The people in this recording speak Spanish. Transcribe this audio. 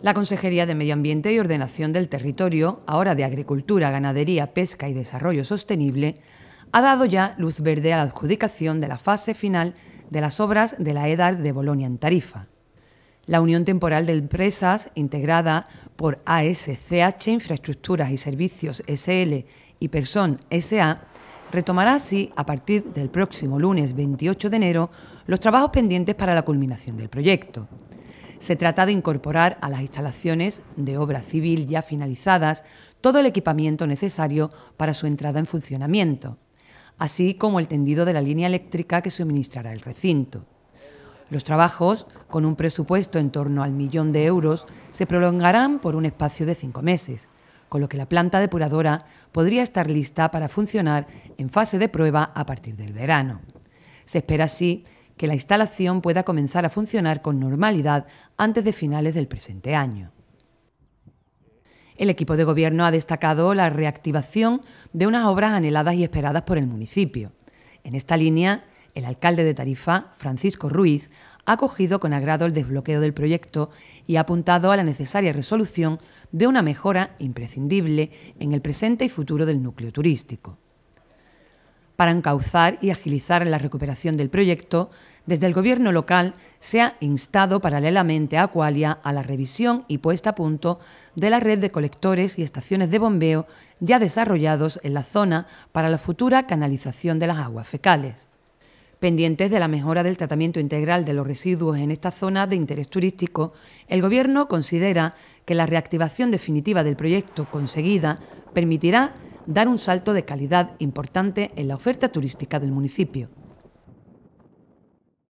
La Consejería de Medio Ambiente y Ordenación del Territorio, ahora de Agricultura, Ganadería, Pesca y Desarrollo Sostenible, ha dado ya luz verde a la adjudicación de la fase final de las obras de la EDAR de Bolonia en Tarifa. La Unión Temporal de Empresas, integrada por ASCH Infraestructuras y Servicios SL y Persón SA, retomará así, a partir del próximo lunes 28 de enero, los trabajos pendientes para la culminación del proyecto. Se trata de incorporar a las instalaciones de obra civil ya finalizadas todo el equipamiento necesario para su entrada en funcionamiento, así como el tendido de la línea eléctrica que suministrará el recinto. Los trabajos, con un presupuesto en torno al millón de euros, se prolongarán por un espacio de cinco meses, con lo que la planta depuradora podría estar lista para funcionar en fase de prueba a partir del verano. Se espera así que la instalación pueda comenzar a funcionar con normalidad antes de finales del presente año. El equipo de gobierno ha destacado la reactivación de unas obras anheladas y esperadas por el municipio. En esta línea, el alcalde de Tarifa, Francisco Ruiz, ha acogido con agrado el desbloqueo del proyecto y ha apuntado a la necesaria resolución de una mejora imprescindible en el presente y futuro del núcleo turístico para encauzar y agilizar la recuperación del proyecto, desde el gobierno local se ha instado paralelamente a Acualia a la revisión y puesta a punto de la red de colectores y estaciones de bombeo ya desarrollados en la zona para la futura canalización de las aguas fecales. Pendientes de la mejora del tratamiento integral de los residuos en esta zona de interés turístico, el Gobierno considera que la reactivación definitiva del proyecto conseguida permitirá dar un salto de calidad importante en la oferta turística del municipio.